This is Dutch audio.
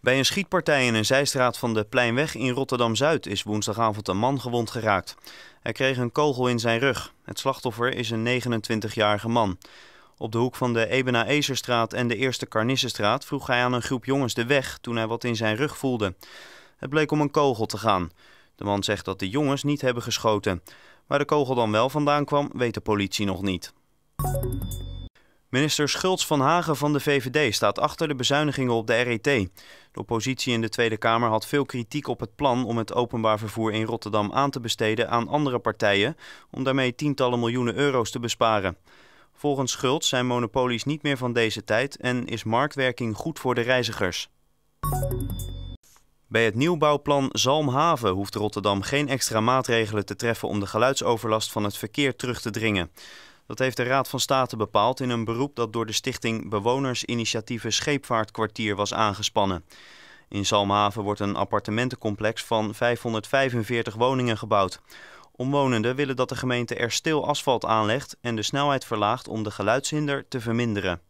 Bij een schietpartij in een zijstraat van de Pleinweg in Rotterdam-Zuid is woensdagavond een man gewond geraakt. Hij kreeg een kogel in zijn rug. Het slachtoffer is een 29-jarige man. Op de hoek van de Ebena Ezerstraat en de Eerste Karnissenstraat vroeg hij aan een groep jongens de weg toen hij wat in zijn rug voelde. Het bleek om een kogel te gaan. De man zegt dat de jongens niet hebben geschoten. Waar de kogel dan wel vandaan kwam, weet de politie nog niet. Minister Schultz van Hagen van de VVD staat achter de bezuinigingen op de RET. De oppositie in de Tweede Kamer had veel kritiek op het plan om het openbaar vervoer in Rotterdam aan te besteden aan andere partijen, om daarmee tientallen miljoenen euro's te besparen. Volgens Schultz zijn monopolies niet meer van deze tijd en is marktwerking goed voor de reizigers. Bij het nieuwbouwplan Zalmhaven hoeft Rotterdam geen extra maatregelen te treffen om de geluidsoverlast van het verkeer terug te dringen. Dat heeft de Raad van State bepaald in een beroep dat door de stichting Bewonersinitiatieven Scheepvaartkwartier was aangespannen. In Salmhaven wordt een appartementencomplex van 545 woningen gebouwd. Omwonenden willen dat de gemeente er stil asfalt aanlegt en de snelheid verlaagt om de geluidshinder te verminderen.